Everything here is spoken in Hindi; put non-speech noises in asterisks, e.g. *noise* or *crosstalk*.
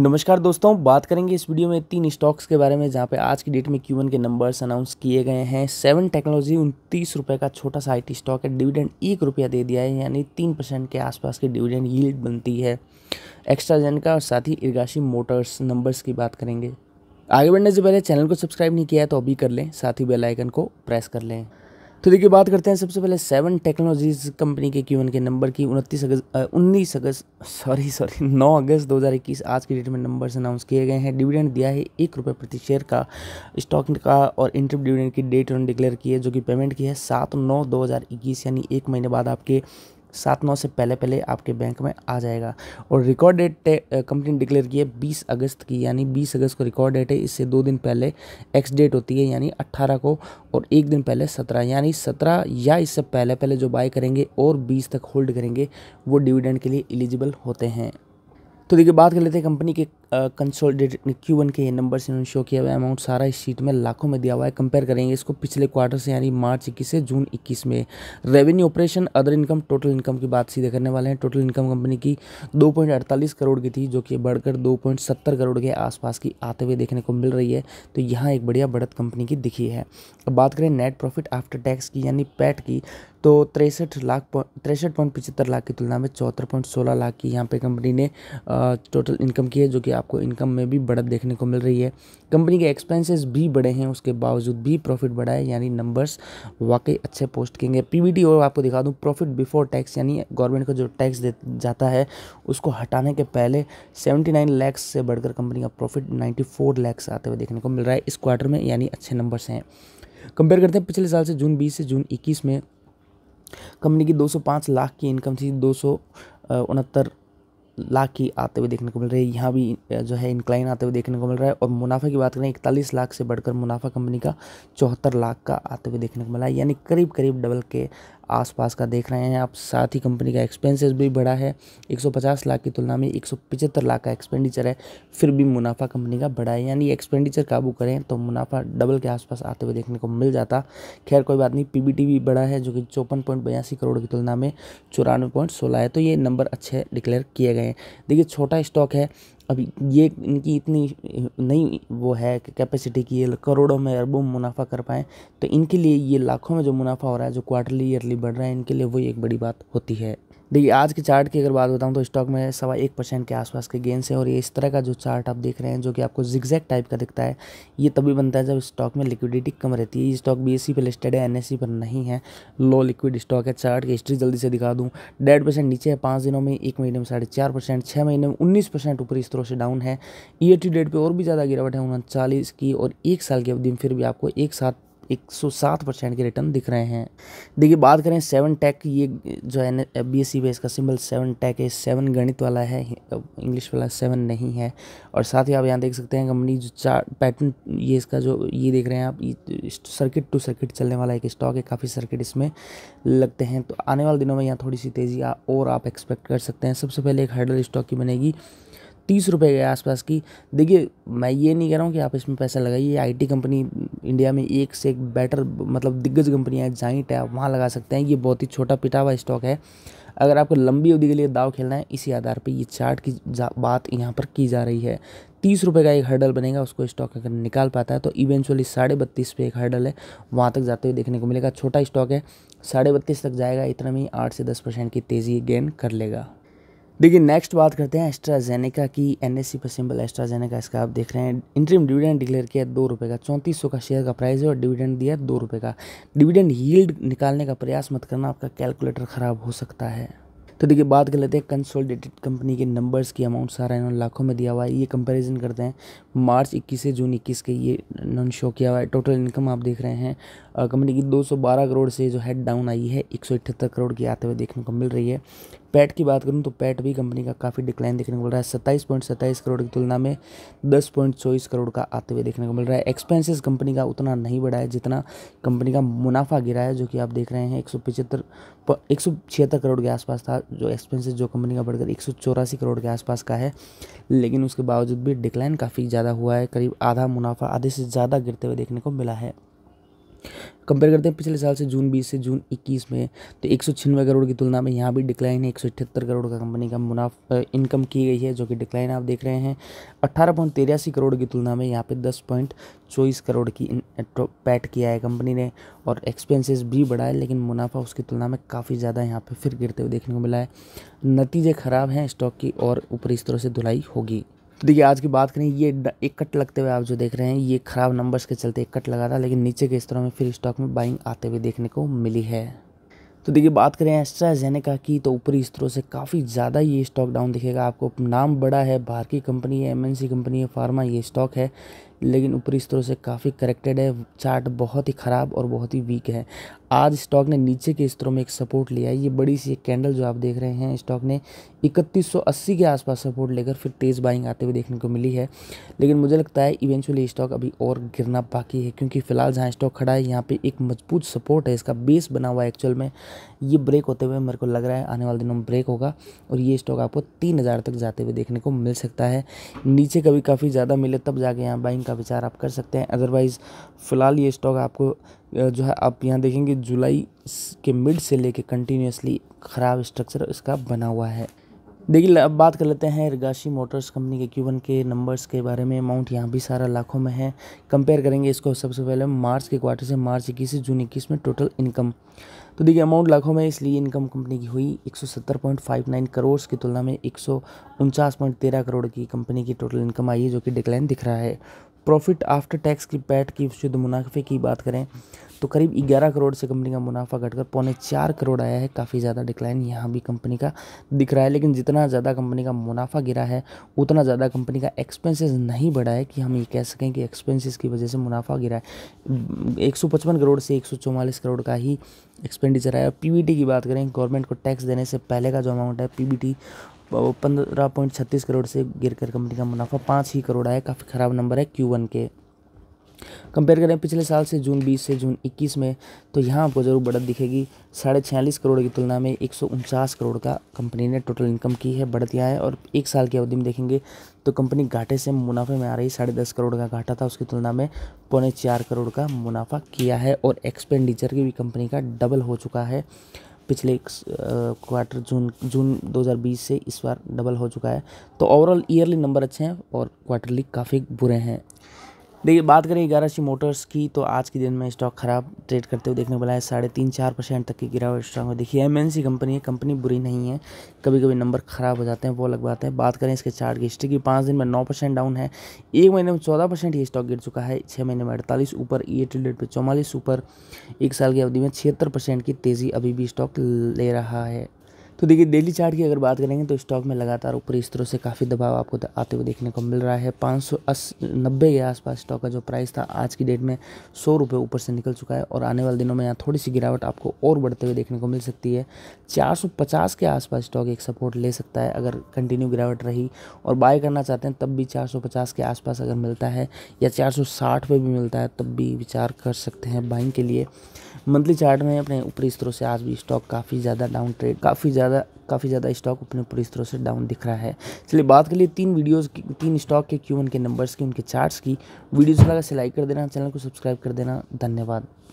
नमस्कार दोस्तों बात करेंगे इस वीडियो में तीन स्टॉक्स के बारे में जहाँ पे आज की डेट में क्यूबन के नंबर्स अनाउंस किए गए हैं सेवन टेक्नोलॉजी उनतीस रुपये का छोटा सा आईटी स्टॉक है डिविडेंड एक रुपया दे दिया है यानी तीन परसेंट के आसपास की डिविडेंड यील्ड बनती है एक्स्ट्राजन का और साथ ही इर्गाशी मोटर्स नंबर्स की बात करेंगे आगे बढ़ने से पहले चैनल को सब्सक्राइब नहीं किया है तो अभी कर लें साथ ही बेलाइकन को प्रेस कर लें तो देखिए बात करते हैं सबसे पहले सेवन टेक्नोलॉजीज कंपनी के क्यू के नंबर की उनतीस अगस्त उन्नीस अगस्त सॉरी सॉरी *laughs* नौ अगस्त 2021 आज के डेट में नंबर्स अनाउंस किए गए हैं डिविडेंड दिया है एक रुपये प्रति शेयर का स्टॉक का और इंटरम डिविडेंड की डेट उन्होंने डिक्लेयर की है जो कि पेमेंट की है सात नौ दो यानी एक महीने बाद आपके सात नौ से पहले पहले आपके बैंक में आ जाएगा और रिकॉर्ड डेट कंपनी डिक्लेयर की है बीस अगस्त की यानी बीस अगस्त को रिकॉर्ड डेट है इससे दो दिन पहले एक्स डेट होती है यानी अट्ठारह को और एक दिन पहले सत्रह यानी सत्रह या इससे पहले पहले जो बाय करेंगे और बीस तक होल्ड करेंगे वो डिविडेंड के लिए एलिजिबल होते हैं तो देखिए बात कर लेते हैं कंपनी के कंसोलिडेट क्यू वन के ये नंबर से उन्होंने शो किया हुआ अमाउंट सारा इस शीट में लाखों में दिया हुआ है कंपेयर करेंगे इसको पिछले क्वार्टर से यानी मार्च इक्कीस से जून इक्कीस में revenue operation other income total income की बात सीधे करने वाले हैं टोटल इनकम कंपनी की दो करोड़ की थी जो कि बढ़कर दो करोड़ के आसपास की आते हुए देखने को मिल रही है तो यहाँ एक बढ़िया बढ़त कंपनी की दिखी है अब बात करें नेट प्रॉफिट आफ्टर टैक्स की यानी पैट की तो तिरसठ लाख तिरसठ पॉइंट पचहत्तर लाख की तुलना में चौहत्तर पॉइंट सोलह लाख की यहाँ पे कंपनी ने टोटल इनकम की है जो कि आप आपको इनकम में भी बढ़त देखने को मिल रही है कंपनी के एक्सपेंसेस भी बढ़े हैं उसके बावजूद भी प्रॉफिट बढ़ा है यानी नंबर्स वाकई अच्छे पोस्ट किएंगे पीबीटी और आपको दिखा दूँ प्रॉफिट बिफोर टैक्स यानी गवर्नमेंट का जो टैक्स जाता है उसको हटाने के पहले सेवेंटी नाइन से बढ़कर कंपनी का प्रॉफिट फोर लैक्स आते हुए देखने को मिल रहा है इस क्वार्टर में यानी अच्छे नंबर्स हैं कंपेयर करते हैं पिछले साल से जून बीस से जून इक्कीस में कंपनी की 205 लाख की इनकम थी दो सौ उनहत्तर लाख की आते हुए देखने को मिल रही है यहाँ भी जो है इंक्लाइन आते हुए देखने को मिल रहा है और मुनाफा की बात करें इकतालीस लाख से बढ़कर मुनाफा कंपनी का चौहत्तर लाख का आते हुए देखने को मिला है यानी करीब करीब डबल के आसपास का देख रहे हैं आप साथ ही कंपनी का एक्सपेंसेस भी बढ़ा है 150 लाख की तुलना में 175 लाख का एक्सपेंडिचर है फिर भी मुनाफा कंपनी का बढ़ा है यानी एक्सपेंडिचर काबू करें तो मुनाफा डबल के आसपास आते हुए देखने को मिल जाता खैर कोई बात नहीं पी भी बढ़ा है जो कि चौपन करोड़ की तुलना में चौरानवे है तो ये नंबर अच्छे डिक्लेयर किए गए हैं देखिए छोटा स्टॉक है अभी ये इनकी इतनी नहीं वो है कैपेसिटी की ये करोड़ों में अरबों में मुनाफा कर पाएँ तो इनके लिए ये लाखों में जो मुनाफा हो रहा है जो क्वार्टरली ईयरली बढ़ रहा है इनके लिए वही एक बड़ी बात होती है देखिए आज के चार्ट की अगर बात बताऊं तो स्टॉक में सवा एक परसेंट के आसपास के गेंस है और ये इस तरह का जो चार्ट आप देख रहे हैं जो कि आपको जिगजैक टाइप का दिखता है ये तभी बनता है जब स्टॉक में लिक्विडिटी कम रहती है ये स्टॉक बी पर लिस्टेड है एन e पर नहीं है लो लिक्विड स्टॉक है चार्ट की हिस्ट्री जल्दी से दिखा दूँ डेढ़ परसेंट नीचे है पाँच दिनों में एक महीने में साढ़े चार परसेंट छः महीने में उन्नीस परसेंट ऊपर इस तरह से डाउन है ईयर टू डेट पर और भी ज़्यादा गिरावट है उनचालीस की और एक साल की अवधि में फिर भी आपको एक साथ 107 परसेंट के रिटर्न दिख रहे हैं देखिए बात करें सेवन टैक ये जो है एफ बी एस सी इसका सिंबल सेवन टैक है सेवन गणित वाला है इंग्लिश वाला सेवन नहीं है और साथ ही आप यहाँ देख सकते हैं कंपनी जो चार पैटर्न ये इसका जो ये देख रहे हैं आप सर्किट टू सर्किट चलने वाला एक स्टॉक है काफ़ी सर्किट इसमें लगते हैं तो आने वाले दिनों में यहाँ थोड़ी सी तेज़ी और आप एक्सपेक्ट कर सकते हैं सबसे पहले एक हाइडल स्टॉक की बनेगी तीस रुपये के आसपास की देखिए मैं ये नहीं कह रहा हूँ कि आप इसमें पैसा लगाइए आईटी कंपनी इंडिया में एक से एक बेटर मतलब दिग्गज कंपनियाँ हैं जाइंट है आप वहाँ लगा सकते हैं ये बहुत ही छोटा पिटा हुआ स्टॉक है अगर आपको लंबी अवधि के लिए दाव खेलना है इसी आधार पर ये चार्ट की बात यहाँ पर की जा रही है तीस रुपये का एक हर्डल बनेगा उसको स्टॉक अगर निकाल पाता है तो इवेंचुअली साढ़े बत्तीस पे एक हर्डल है वहाँ तक जाते हुए देखने को मिलेगा छोटा स्टॉक है साढ़े बत्तीस तक जाएगा इतना में आठ से दस परसेंट की तेज़ी गेन कर लेगा देखिए नेक्स्ट बात करते हैं एस्ट्राजेनेका की एन एस सी पर सिंबल एस्ट्राजेनेका इसका आप देख रहे हैं इंटरम डिविडेंड डिक्लेयर किया दो रुपये का चौंतीस सौ का शेयर का प्राइस है और डिविडेंड दिया दो रुपये का डिविडेंड यील्ड निकालने का प्रयास मत करना आपका कैलकुलेटर ख़राब हो सकता है तो देखिए बात कर लेते हैं कंसोलिडेटेड कंपनी के नंबर्स की अमाउंट सारा इन्होंने लाखों में दिया हुआ है ये कंपैरिजन करते हैं मार्च 21 से जून 21 के ये नॉन शो किया हुआ है टोटल इनकम आप देख रहे हैं कंपनी की 212 करोड़ से जो है डाउन आई है एक करोड़ की आते हुए देखने को मिल रही है पैट की बात करूँ तो पैट भी कंपनी का काफ़ी डिक्लाइन देखने को मिल रहा है सत्ताईस पॉइंट सत्ताईस करोड़ की तुलना में दस पॉइंट चौबीस करोड़ का आते हुए देखने को मिल रहा है एक्सपेंसिस कंपनी का उतना नहीं बढ़ा है जितना कंपनी का मुनाफा गिरा है जो कि आप देख रहे हैं एक सौ एक सौ छिहत्तर करोड़ के आसपास था जो एक्सपेंसिस जो कंपनी का बढ़कर एक सौ चौरासी करोड़ के आसपास का है लेकिन उसके बावजूद भी डिक्लाइन काफ़ी ज़्यादा ज़्यादा हुआ है करीब आधा मुनाफा आधे से ज़्यादा गिरते हुए देखने को मिला है कंपेयर करते हैं पिछले साल से जून 20 से जून 21 में तो एक करोड़ की तुलना में यहाँ भी डिक्लाइन है एक करोड़ का कंपनी का मुनाफा इनकम की गई है जो कि डिक्लाइन आप देख रहे हैं अट्ठारह करोड़ की तुलना में यहाँ पे दस पॉइंट चौबीस करोड़ की पैट किया है कंपनी ने और एक्सपेंसेस भी बढ़ा है लेकिन मुनाफा उसकी तुलना में काफ़ी ज़्यादा यहाँ पर फिर गिरते हुए देखने को मिला है नतीजे ख़राब हैं स्टॉक की और ऊपरी स्तरों से धुलाई होगी तो देखिए आज की बात करें ये एक कट लगते हुए आप जो देख रहे हैं ये ख़राब नंबर्स के चलते एक कट लगा था लेकिन नीचे के स्तरों में फिर स्टॉक में बाइंग आते हुए देखने को मिली है तो देखिए बात करें का की तो ऊपरी स्तरों से काफ़ी ज़्यादा ये स्टॉक डाउन दिखेगा आपको नाम बड़ा है बाहर की कंपनी है एमएनसी कंपनी है फार्मा ये स्टॉक है लेकिन ऊपरी स्तरों से काफ़ी करेक्टेड है चार्ट बहुत ही ख़राब और बहुत ही वीक है आज स्टॉक ने नीचे के स्तरों में एक सपोर्ट लिया है ये बड़ी सी एक कैंडल जो आप देख रहे हैं स्टॉक ने 3180 के आसपास सपोर्ट लेकर फिर तेज़ बाइंग आते हुए देखने को मिली है लेकिन मुझे लगता है इवेंचुअली स्टॉक अभी और गिरना बाकी है क्योंकि फ़िलहाल जहाँ स्टॉक खड़ा है यहाँ पर एक मजबूत सपोर्ट है इसका बेस बना हुआ है एक्चुअल में ये ब्रेक होते हुए मेरे को लग रहा है आने वाले दिनों में ब्रेक होगा और ये स्टॉक आपको तीन तक जाते हुए देखने को मिल सकता है नीचे कभी काफ़ी ज़्यादा मिले तब जाके यहाँ बाइंग का विचार आप कर सकते हैं अदरवाइज़ फ़िलहाल ये स्टॉक आपको जो है आप यहाँ देखेंगे जुलाई के मिड से लेके कंटिन्यूसली ख़राब स्ट्रक्चर इसका बना हुआ है देखिए अब बात कर लेते हैं रिगाशी मोटर्स कंपनी के क्यू के नंबर्स के बारे में अमाउंट यहाँ भी सारा लाखों में है कंपेयर करेंगे इसको सबसे पहले मार्च के क्वार्टर से मार्च इक्कीस से जून इक्कीस में टोटल इनकम तो देखिए अमाउंट लाखों में इसलिए इनकम कंपनी की हुई 170.59 करोड़ की तुलना में एक करोड़ की कंपनी की टोटल इनकम आई है जो कि डिक्लाइन दिख रहा है प्रॉफिट आफ्टर टैक्स की पैट की शुद्ध मुनाफे की बात करें तो करीब 11 करोड़ से कंपनी का मुनाफा घटकर पौने चार करोड़ आया है काफ़ी ज़्यादा डिक्लाइन यहाँ भी कंपनी का दिख रहा है लेकिन जितना ज़्यादा कंपनी का मुनाफा गिरा है उतना ज़्यादा कंपनी का एक्सपेंसेस नहीं बढ़ा है कि हम ये कह सकें कि एक्सपेंसेस की वजह से मुनाफा गिरा है एक करोड़ से एक करोड़ का ही एक्सपेंडिचर आया पी की बात करें गवर्नमेंट को टैक्स देने से पहले का जो अमाउंट है पी पंद्रह पॉइंट छत्तीस करोड़ से गिरकर कंपनी का मुनाफा पाँच ही करोड़ आया काफ़ी ख़राब नंबर है क्यू वन के कंपेयर करें पिछले साल से जून बीस से जून इक्कीस में तो यहाँ आपको ज़रूर बढ़त दिखेगी साढ़े छियालीस करोड़ की तुलना में एक सौ उनचास करोड़ का कंपनी ने टोटल इनकम की है बढ़त यहाँ है और एक साल की अवधि में देखेंगे तो कंपनी घाटे से मुनाफे में आ रही साढ़े दस करोड़ का घाटा था उसकी तुलना में पौने चार करोड़ का मुनाफा किया है और एक्सपेंडिचर की भी कंपनी का डबल हो चुका है पिछले क्वार्टर जून जून 2020 से इस बार डबल हो चुका है तो ओवरऑल ईयरली नंबर अच्छे हैं और क्वार्टरली काफ़ी बुरे हैं देखिए बात करें ग्यारह सी मोटर्स की तो आज के दिन में स्टॉक खराब ट्रेड करते हुए देखने को मिला है साढ़े तीन चार परसेंट तक की गिरावट स्टॉक में देखिए एम कंपनी है कंपनी बुरी नहीं है कभी कभी नंबर खराब हो जाते हैं वो अलग बात है बात करें इसके चार्ट की हिस्ट्री की पाँच दिन में नौ परसेंट डाउन है एक महीने में चौदह परसेंट ये स्टॉक गिर चुका है छः महीने में अड़तालीस ऊपर ई ट्रेडेड पर चौवालीस ऊपर एक साल की अवधि में छिहत्तर परसेंट की तेज़ी अभी भी स्टॉक ले रहा है तो देखिए डेली चार्ट की अगर बात करेंगे तो स्टॉक में लगातार ऊपर इस तरह से काफ़ी दबाव आपको आते हुए देखने को मिल रहा है पाँच सौ नब्बे के आसपास स्टॉक का जो प्राइस था आज की डेट में सौ रुपये ऊपर से निकल चुका है और आने वाले दिनों में यहाँ थोड़ी सी गिरावट आपको और बढ़ते हुए देखने को मिल सकती है चार सौ पचास के आसपास स्टॉक एक सपोर्ट ले सकता है अगर कंटिन्यू गिरावट रही और बाय करना चाहते हैं तब भी चार सौ पचास के आसपास अगर मिलता है या चार सौ साठ भी मिलता है तब भी विचार कर सकते हैं बाइंग के लिए मंथली चार्ट में अपने ऊपरी स्तरों से आज भी स्टॉक काफ़ी ज़्यादा डाउन ट्रेड काफ़ी ज़्यादा ज़्यादा काफ़ी ज़्यादा स्टॉक अपने पूरी स्तरों से डाउन दिख रहा है चलिए बात के लिए तीन वीडियोज़ की तीन स्टॉक के क्यू के नंबर्स की उनके चार्ट्स की वीडियोज़ लगा से लाइक कर देना चैनल को सब्सक्राइब कर देना धन्यवाद